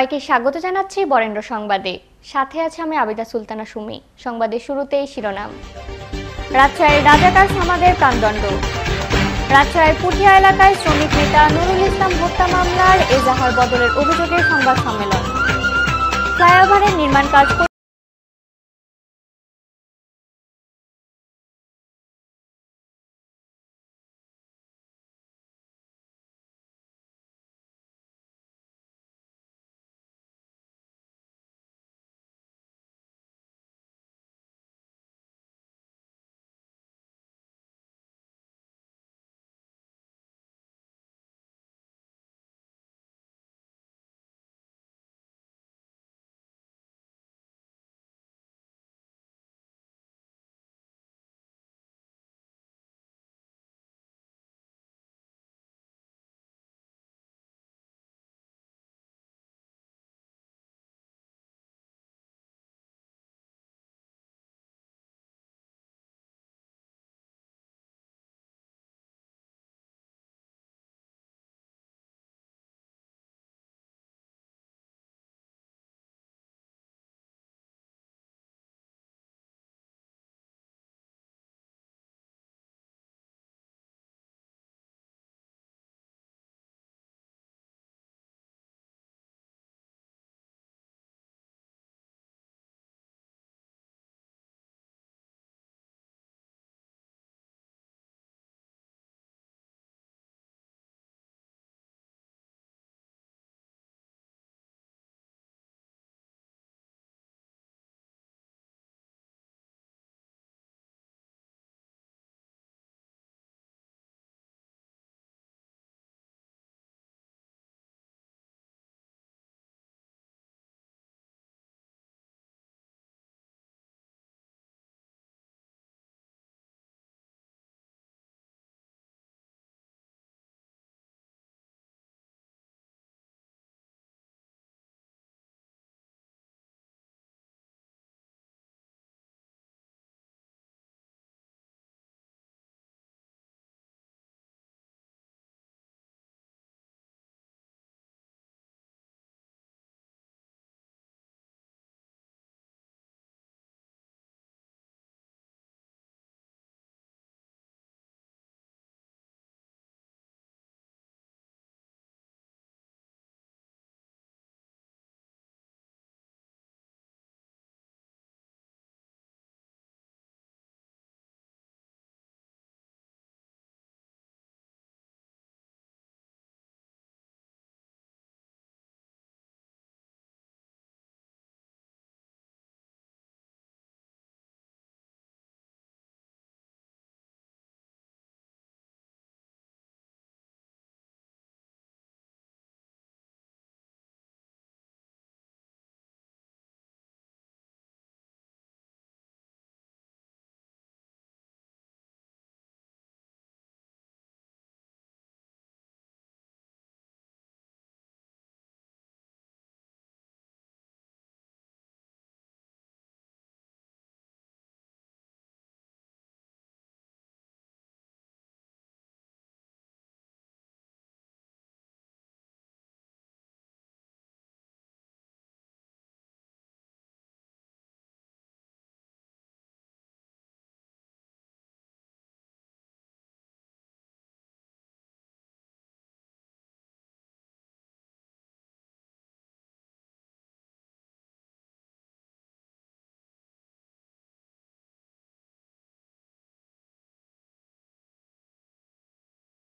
সবাইকে স্বাগত জানাচ্ছি বরেন্দ্র সংবাদে সাথে আছে আমি আবিদা সুলতানা সুমি সংবাদের শুরুতেই শিরোনাম রাজশাহীর রাজাকার সমাজের প্রাণদণ্ড রাজশাহীর পুঠিয়া এলাকায় শ্রমিক নেতা নুরুল ইসলাম হত্যা মামলার এজাহার বদলের অভিযোগের সংবাদ সম্মেলন ফ্লাইওভারের নির্মাণ কাজ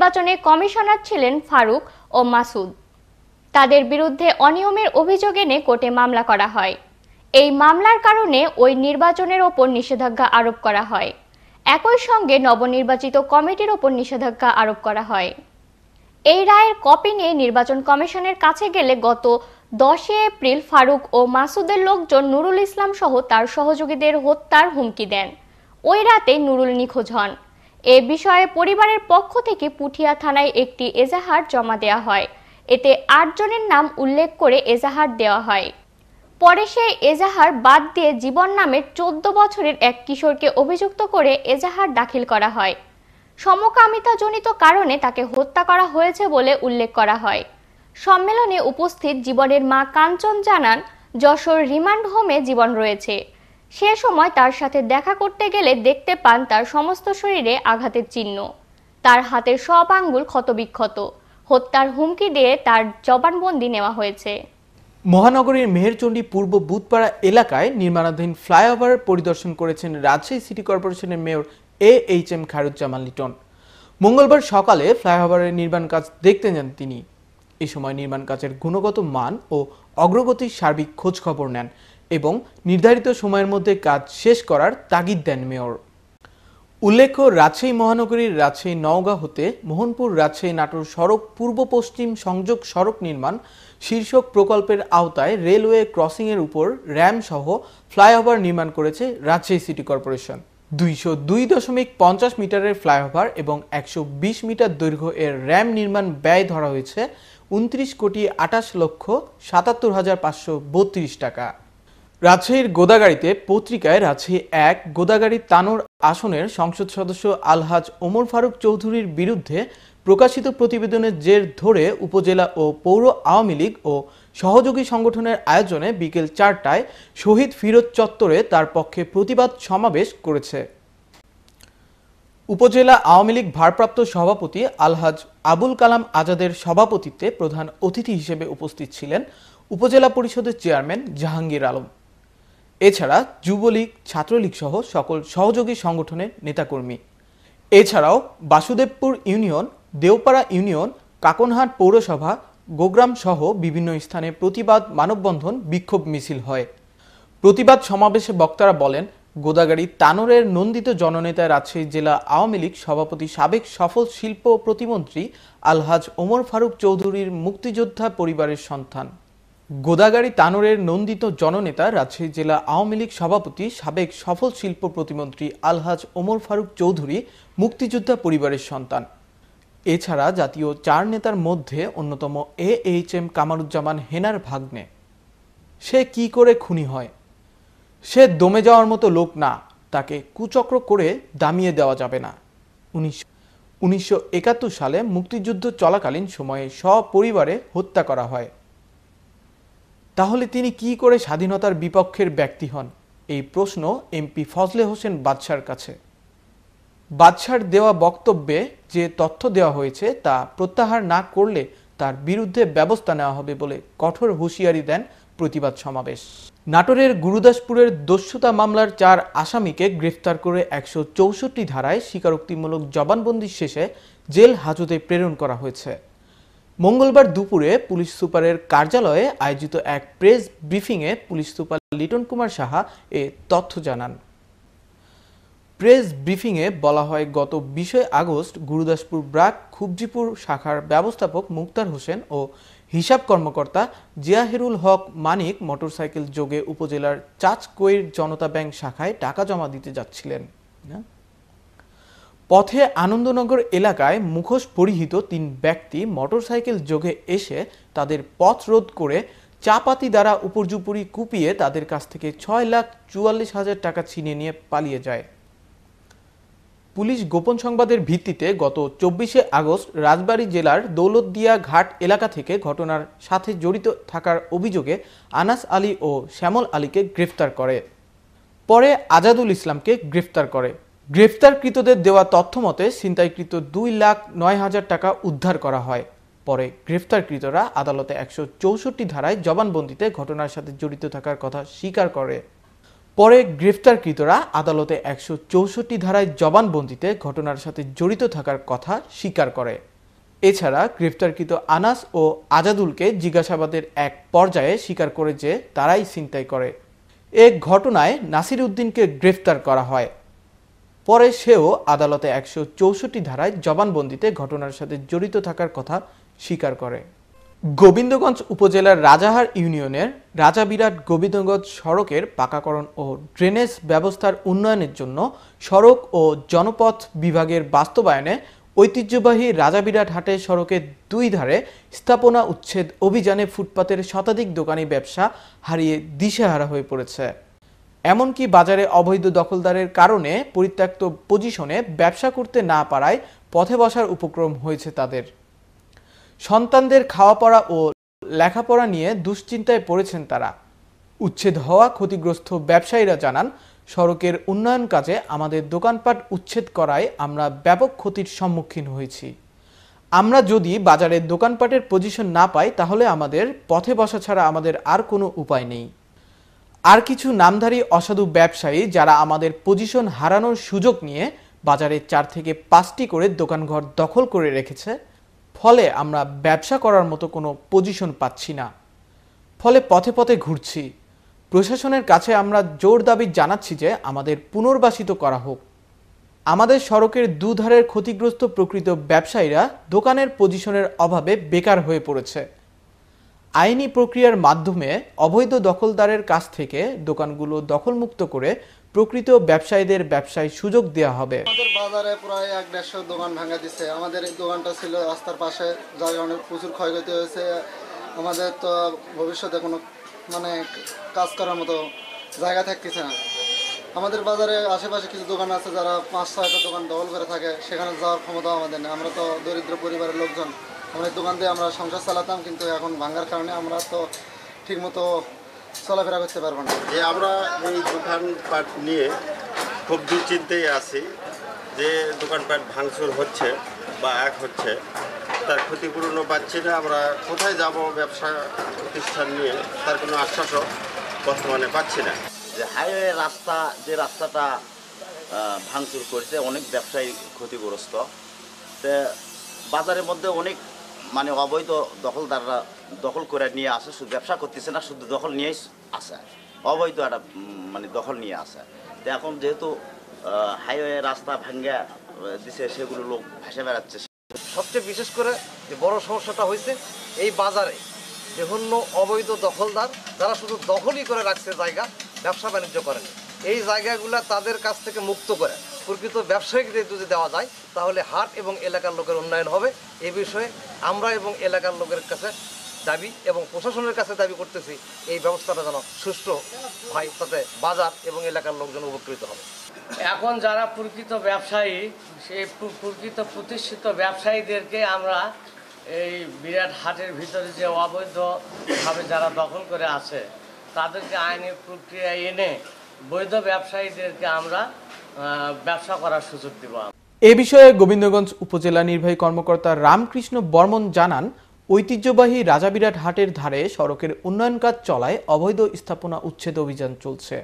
নির্বাচনে কমিশনার ছিলেন ফারুক ও মাসুদ তাদের বিরুদ্ধে অনিয়মের অভিযোগ এনে কোর্টে মামলা করা হয় এই মামলার কারণে ওই নির্বাচনের ওপর নিষেধাজ্ঞা আরোপ করা হয় একই সঙ্গে নবনির্বাচিত কমিটির ওপর নিষেধাজ্ঞা আরোপ করা হয় এই রায়ের কপি নিয়ে নির্বাচন কমিশনের কাছে গেলে গত দশই এপ্রিল ফারুক ও মাসুদের লোকজন নুরুল ইসলাম সহ তার সহযোগীদের হত্যার হুমকি দেন ওই রাতে নুরুল নিখোঁজ হন এ বিষয়ে পরিবারের পক্ষ থেকে পুঠিয়া থানায় একটি এজাহার জমা দেওয়া হয় এতে আটজনের নাম উল্লেখ করে এজাহার দেওয়া হয় পরে সেই এজাহার বাদ দিয়ে জীবন নামের চোদ্দ বছরের এক কিশোরকে অভিযুক্ত করে এজাহার দাখিল করা হয় সমকামিতাজনিত কারণে তাকে হত্যা করা হয়েছে বলে উল্লেখ করা হয় সম্মেলনে উপস্থিত জীবনের মা কাঞ্চন জানান যশোর রিমান্ড হোমে জীবন রয়েছে সে সময় তার সাথে দেখা করতে গেলে দেখতে পান তার সমস্ত শরীরে আঘাতের চিহ্ন তার হাতের সব আঙ্গুল ক্ষতবিক্ষত হত্যার হুমকি দিয়ে তার জবানবন্দি নেওয়া হয়েছে মহানগরীর মেহেরচণ্ডী পূর্ব বুধপাড়া এলাকায় নির্মাণাধীন ফ্লাইওভার পরিদর্শন করেছেন রাজশাহী সিটি কর্পোরেশনের mayor A H M Khairuzzaman Liton মঙ্গলবার সকালে ফ্লাইওভারের নির্মাণ কাজ দেখতে যান তিনি এ সময় নির্মাণ কাজের গুণগত মান ও অগ্রগতির সার্বিক খোঁজখবর নেন এবং নির্ধারিত সময়ের মধ্যে কাজ শেষ করার তাগিদ দেন মেয়র উল্লেখ্য রাজশাহী মহানগরীর রাজশাহী নওগাঁ হতে মোহনপুর রাজশাহী নাটোর সড়ক পূর্ব পশ্চিম সংযোগ সড়ক নির্মাণ শীর্ষক প্রকল্পের আওতায় রেলওয়ে ক্রসিংয়ের উপর র্যাম সহ ফ্লাইওভার নির্মাণ করেছে রাজশাহী সিটি কর্পোরেশন দুইশো দুই দশমিক পঞ্চাশ মিটারের ফ্লাইওভার এবং একশো বিশ মিটার দৈর্ঘ্য এর র্যাম নির্মাণ ব্যয় ধরা হয়েছে উনত্রিশ কোটি আটাশ লক্ষ সাতাত্তর হাজার পাঁচশো বত্রিশ টাকা রাজশাহীর গোদাগাড়িতে পত্রিকায় রাজশাহী এক গোদাগাড়ি তানোর আসনের সংসদ সদস্য আলহাজ ওমর ফারুক চৌধুরীর বিরুদ্ধে প্রকাশিত প্রতিবেদনের জের ধরে উপজেলা ও পৌর আওয়ামী লীগ ও সহযোগী সংগঠনের আয়োজনে বিকেল চারটায় শহীদ ফিরোজ চত্বরে তার পক্ষে প্রতিবাদ সমাবেশ করেছে উপজেলা আওয়ামী লীগ ভারপ্রাপ্ত সভাপতি আলহাজ আবুল কালাম আজাদের সভাপতিত্বে প্রধান অতিথি হিসেবে উপস্থিত ছিলেন উপজেলা পরিষদের চেয়ারম্যান জাহাঙ্গীর আলম এছাড়া যুবলীগ ছাত্রলীগ সহ সকল সহযোগী সংগঠনের নেতাকর্মী এছাড়াও বাসুদেবপুর ইউনিয়ন দেওপাড়া ইউনিয়ন কাকনহাট পৌরসভা গোগ্রাম সহ বিভিন্ন স্থানে প্রতিবাদ মানববন্ধন বিক্ষোভ মিছিল হয় প্রতিবাদ সমাবেশে বক্তারা বলেন গোদাগাড়ি তানোরের নন্দিত জননেতা রাজশাহী জেলা আওয়ামী লীগ সভাপতি সাবেক সফল শিল্প প্রতিমন্ত্রী আলহাজ ওমর ফারুক চৌধুরীর মুক্তিযোদ্ধা পরিবারের সন্তান গোদাগাড়ি তানোরের নন্দিত জননেতা রাজশাহী জেলা আওয়ামী লীগ সভাপতি সাবেক সফল শিল্প প্রতিমন্ত্রী আলহাজ ওমর ফারুক চৌধুরী মুক্তিযোদ্ধা পরিবারের সন্তান এছাড়া জাতীয় চার নেতার মধ্যে অন্যতম এ এইচ এম কামারুজ্জামান হেনার ভাগ্নে সে কি করে খুনি হয় সে দমে যাওয়ার মতো লোক না তাকে কুচক্র করে দামিয়ে দেওয়া যাবে না উনিশশো সালে মুক্তিযুদ্ধ চলাকালীন সময়ে সপরিবারে হত্যা করা হয় তাহলে তিনি কি করে স্বাধীনতার বিপক্ষের ব্যক্তি হন এই প্রশ্ন এমপি ফজলে হোসেন বাদশার কাছে বাদশার দেওয়া বক্তব্যে যে তথ্য দেওয়া হয়েছে তা প্রত্যাহার না করলে তার বিরুদ্ধে ব্যবস্থা নেওয়া হবে বলে কঠোর হুঁশিয়ারি দেন প্রতিবাদ সমাবেশ নাটোরের গুরুদাসপুরের দস্যুতা মামলার চার আসামিকে গ্রেফতার করে একশো চৌষট্টি ধারায় স্বীকারোক্তিমূলক জবানবন্দি শেষে জেল হাজতে প্রেরণ করা হয়েছে মঙ্গলবার দুপুরে পুলিশ সুপারের কার্যালয়ে আয়োজিত এক প্রেস ব্রিফিংয়ে পুলিশ সুপার লিটন কুমার সাহা এ তথ্য জানান প্রেস ব্রিফিংয়ে বলা হয় গত বিশে আগস্ট গুরুদাসপুর ব্রাক খুবজিপুর শাখার ব্যবস্থাপক মুক্তার হোসেন ও হিসাব কর্মকর্তা জিয়াহিরুল হক মানিক মোটরসাইকেল যোগে উপজেলার চাঁচকৈর জনতা ব্যাংক শাখায় টাকা জমা দিতে যাচ্ছিলেন পথে আনন্দনগর এলাকায় মুখোশ পরিহিত তিন ব্যক্তি মোটরসাইকেল যোগে এসে তাদের পথ রোধ করে চাপাতি দ্বারা উপর্যুপরি কুপিয়ে তাদের কাছ থেকে ছয় লাখ চুয়াল্লিশ হাজার টাকা ছিনিয়ে নিয়ে পালিয়ে যায় পুলিশ গোপন সংবাদের ভিত্তিতে গত চব্বিশে আগস্ট রাজবাড়ী জেলার দৌলতদিয়া ঘাট এলাকা থেকে ঘটনার সাথে জড়িত থাকার অভিযোগে আনাস আলী ও শ্যামল আলীকে গ্রেফতার করে পরে আজাদুল ইসলামকে গ্রেফতার করে গ্রেফতারকৃতদের দেওয়া তথ্য মতে ছিনতাইকৃত দুই লাখ নয় হাজার টাকা উদ্ধার করা হয় পরে গ্রেফতারকৃতরা আদালতে একশো চৌষট্টি ধারায় জবানবন্দিতে ঘটনার সাথে জড়িত থাকার কথা স্বীকার করে পরে গ্রেফতারকৃতরা আদালতে একশো চৌষট্টি ধারায় জবানবন্দিতে ঘটনার সাথে জড়িত থাকার কথা স্বীকার করে এছাড়া গ্রেফতারকৃত আনাস ও আজাদুলকে জিজ্ঞাসাবাদের এক পর্যায়ে স্বীকার করে যে তারাই ছিনতাই করে এ ঘটনায় নাসির উদ্দিনকে গ্রেফতার করা হয় পরে সেও আদালতে একশো চৌষট্টি ধারায় জবানবন্দিতে ঘটনার সাথে জড়িত থাকার কথা স্বীকার করে গোবিন্দগঞ্জ উপজেলার রাজাহার ইউনিয়নের রাজা বিরাট গোবিন্দগঞ্জ সড়কের পাকাকরণ ও ড্রেনেজ ব্যবস্থার উন্নয়নের জন্য সড়ক ও জনপথ বিভাগের বাস্তবায়নে ঐতিহ্যবাহী রাজা বিরাট হাটে সড়কের দুই ধারে স্থাপনা উচ্ছেদ অভিযানে ফুটপাতের শতাধিক দোকানি ব্যবসা হারিয়ে দিশেহারা হয়ে পড়েছে এমনকি বাজারে অবৈধ দখলদারের কারণে পরিত্যক্ত পজিশনে ব্যবসা করতে না পারায় পথে বসার উপক্রম হয়েছে তাদের সন্তানদের খাওয়া পড়া ও লেখাপড়া নিয়ে দুশ্চিন্তায় পড়েছেন তারা উচ্ছেদ হওয়া ক্ষতিগ্রস্ত ব্যবসায়ীরা জানান সড়কের উন্নয়ন কাজে আমাদের দোকানপাট উচ্ছেদ করায় আমরা ব্যাপক ক্ষতির সম্মুখীন হয়েছি আমরা যদি বাজারে দোকানপাটের পজিশন না পাই তাহলে আমাদের পথে বসা ছাড়া আমাদের আর কোনো উপায় নেই আর কিছু নামধারী অসাধু ব্যবসায়ী যারা আমাদের পজিশন হারানোর সুযোগ নিয়ে বাজারে চার থেকে পাঁচটি করে দোকানঘর দখল করে রেখেছে ফলে আমরা ব্যবসা করার মতো কোনো পজিশন পাচ্ছি না ফলে পথে পথে ঘুরছি প্রশাসনের কাছে আমরা জোর দাবি জানাচ্ছি যে আমাদের পুনর্বাসিত করা হোক আমাদের সড়কের দুধারের ক্ষতিগ্রস্ত প্রকৃত ব্যবসায়ীরা দোকানের পজিশনের অভাবে বেকার হয়ে পড়েছে আইনি প্রক্রিয়ার মাধ্যমে অবৈধ দখলদারের কাছ থেকে দোকানগুলো দখলমুক্ত করে প্রকৃত ব্যবসায়ীদের ব্যবসায় সুযোগ দেওয়া হবে আমাদের বাজারে প্রায় এক দেড়শো দোকান দিচ্ছে আমাদের এই দোকানটা ছিল রাস্তার পাশে যার কারণে প্রচুর ক্ষয়ক্ষতি হয়েছে আমাদের তো ভবিষ্যতে কোনো মানে কাজ করার মতো জায়গা থাকতেছে না আমাদের বাজারে আশেপাশে কিছু দোকান আছে যারা পাঁচ ছয়টা দোকান দখল করে থাকে সেখানে যাওয়ার ক্ষমতা আমাদের না আমরা তো দরিদ্র পরিবারের লোকজন আমাদের দোকান দিয়ে আমরা সংসার চালাতাম কিন্তু এখন ভাঙ্গার কারণে আমরা তো ঠিকমতো চলাফেরা করতে পারবো না যে আমরা এই দোকানপাট নিয়ে খুব দুশ্চিন্তেই আছি যে দোকানপাট ভাঙচুর হচ্ছে বা এক হচ্ছে তার ক্ষতিপূরণও পাচ্ছি না আমরা কোথায় যাব ব্যবসা প্রতিষ্ঠান নিয়ে তার কোনো আশ্বাসও বর্তমানে পাচ্ছি না যে হাইওয়ে রাস্তা যে রাস্তাটা ভাঙচুর করছে অনেক ব্যবসায়ী ক্ষতিগ্রস্ত বাজারের মধ্যে অনেক মানে অবৈধ দখলদাররা দখল করে নিয়ে আসে শুধু ব্যবসা করতেছে না শুধু দখল নিয়েই আসে অবৈধ একটা মানে দখল নিয়ে আসে তো এখন যেহেতু হাইওয়ে রাস্তা ভাঙ্গা দিছে সেগুলো লোক ভেসে বেড়াচ্ছে সবচেয়ে বিশেষ করে যে বড় সমস্যাটা হয়েছে এই বাজারে বিভিন্ন অবৈধ দখলদার যারা শুধু দখলই করে রাখছে জায়গা ব্যবসা বাণিজ্য করেনি এই জায়গাগুলো তাদের কাছ থেকে মুক্ত করে প্রকৃত ব্যবসায়ীদের যদি দেওয়া যায় তাহলে হাট এবং এলাকার লোকের উন্নয়ন হবে এ বিষয়ে আমরা এবং এলাকার লোকের কাছে দাবি এবং প্রশাসনের কাছে দাবি করতেছি এই ব্যবস্থাটা যেন সুষ্ঠু হয় তাতে বাজার এবং এলাকার লোকজন উপকৃত হবে এখন যারা প্রকৃত ব্যবসায়ী সেই প্রকৃত প্রতিষ্ঠিত ব্যবসায়ীদেরকে আমরা এই বিরাট হাটের ভিতরে যে অবৈধভাবে যারা দখল করে আছে তাদেরকে আইনের প্রক্রিয়া এনে বৈধ ব্যবসায়ীদেরকে আমরা ব্যবসা করার সুযোগ দিব এ বিষয়ে গোবিন্দগঞ্জ উপজেলা নির্বাহী কর্মকর্তা রামকৃষ্ণ বর্মন জানান ঐতিহ্যবাহী রাজা বিরাট হাটের ধারে সড়কের উন্নয়ন কাজ চলায় অবৈধ স্থাপনা উচ্ছেদ অভিযান চলছে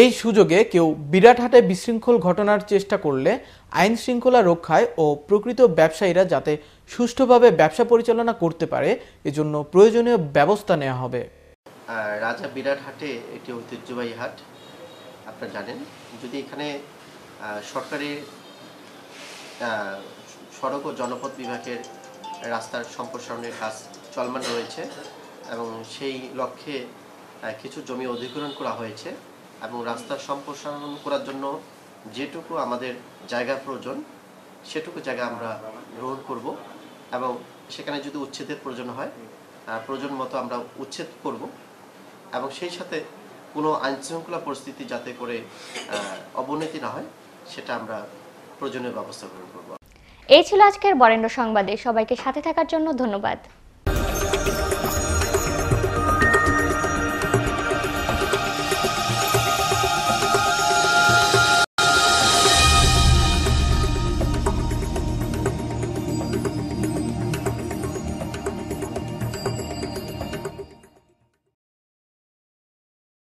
এই সুযোগে কেউ বিরাট হাটে বিশৃঙ্খল ঘটনার চেষ্টা করলে আইন শৃঙ্খলা রক্ষায় ও প্রকৃত ব্যবসায়ীরা যাতে সুষ্ঠুভাবে ব্যবসা পরিচালনা করতে পারে এজন্য প্রয়োজনীয় ব্যবস্থা নেওয়া হবে রাজা বিরাট হাটে একটি ঐতিহ্যবাহী হাট আপনারা জানেন যদি এখানে সরকারি সড়ক ও জনপথ বিভাগের রাস্তার সম্প্রসারণের কাজ চলমান রয়েছে এবং সেই লক্ষ্যে কিছু জমি অধিগ্রহণ করা হয়েছে এবং রাস্তা সম্প্রসারণ করার জন্য যেটুকু আমাদের জায়গা প্রয়োজন সেটুকু জায়গা আমরা গ্রহণ করব এবং সেখানে যদি উচ্ছেদের প্রয়োজন হয় প্রয়োজন মতো আমরা উচ্ছেদ করব এবং সেই সাথে কোনো শৃঙ্খলা পরিস্থিতি যাতে করে অবনতি না হয় সেটা আমরা প্রয়োজনীয় ব্যবস্থা গ্রহণ করব এই ছিল আজকের বরেন্দ্র সংবাদে সবাইকে সাথে থাকার জন্য ধন্যবাদ